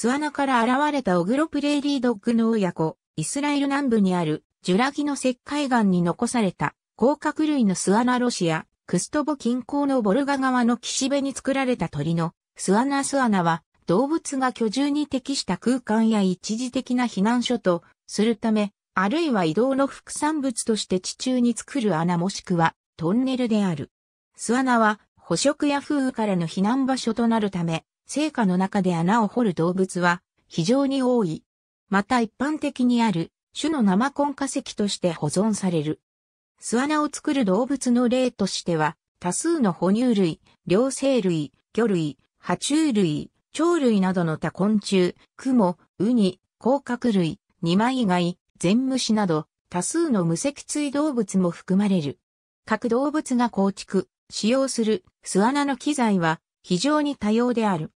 巣穴から現れたオグロプレーリードッグの親子、イスラエル南部にあるジュラギの石灰岩に残された甲殻類の巣穴ロシア、クストボ近郊のボルガ川の岸辺に作られた鳥の巣穴巣穴は動物が居住に適した空間や一時的な避難所とするため、あるいは移動の副産物として地中に作る穴もしくはトンネルである。巣穴は捕食や風雨からの避難場所となるため、生果の中で穴を掘る動物は非常に多い。また一般的にある種の生根化石として保存される。巣穴を作る動物の例としては、多数の哺乳類、両生類、魚類、爬虫類、鳥類などの多昆虫、クモ、ウニ、甲殻類、二枚外、全虫など、多数の無脊椎動物も含まれる。各動物が構築、使用する巣穴の機材は非常に多様である。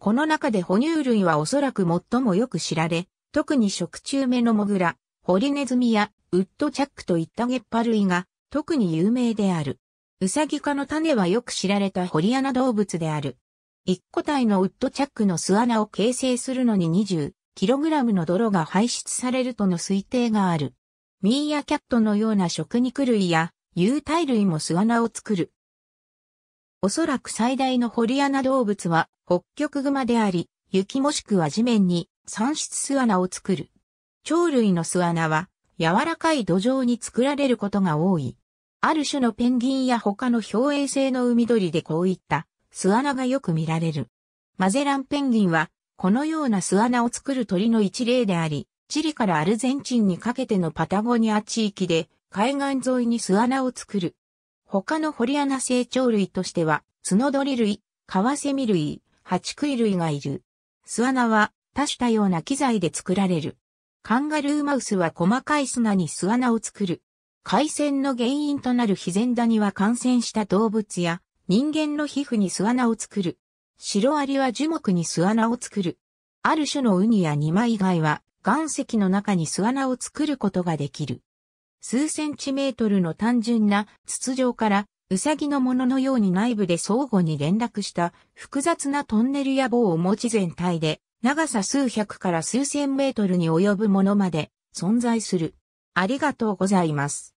この中で哺乳類はおそらく最もよく知られ、特に食虫目のモグラ、ホリネズミやウッドチャックといったゲッパ類が特に有名である。ウサギ科の種はよく知られたホリアナ動物である。一個体のウッドチャックの巣穴を形成するのに 20kg の泥が排出されるとの推定がある。ミーアキャットのような食肉類や有袋類も巣穴を作る。おそらく最大のホリアナ動物は北極熊であり、雪もしくは地面に産出巣穴を作る。鳥類の巣穴は柔らかい土壌に作られることが多い。ある種のペンギンや他の表衛性の海鳥でこういった巣穴がよく見られる。マゼランペンギンはこのような巣穴を作る鳥の一例であり、チリからアルゼンチンにかけてのパタゴニア地域で海岸沿いに巣穴を作る。他のホリアナ成鳥類としては、角鳥類、カワセミ類、チクイ類がいる。巣穴は多種多様な機材で作られる。カンガルーマウスは細かい砂に巣穴を作る。海鮮の原因となるヒゼンダニは感染した動物や人間の皮膚に巣穴を作る。シロアリは樹木に巣穴を作る。ある種のウニやニマ以外は岩石の中に巣穴を作ることができる。数センチメートルの単純な筒状からウサギのもののように内部で相互に連絡した複雑なトンネルや棒を持ち全体で長さ数百から数千メートルに及ぶものまで存在する。ありがとうございます。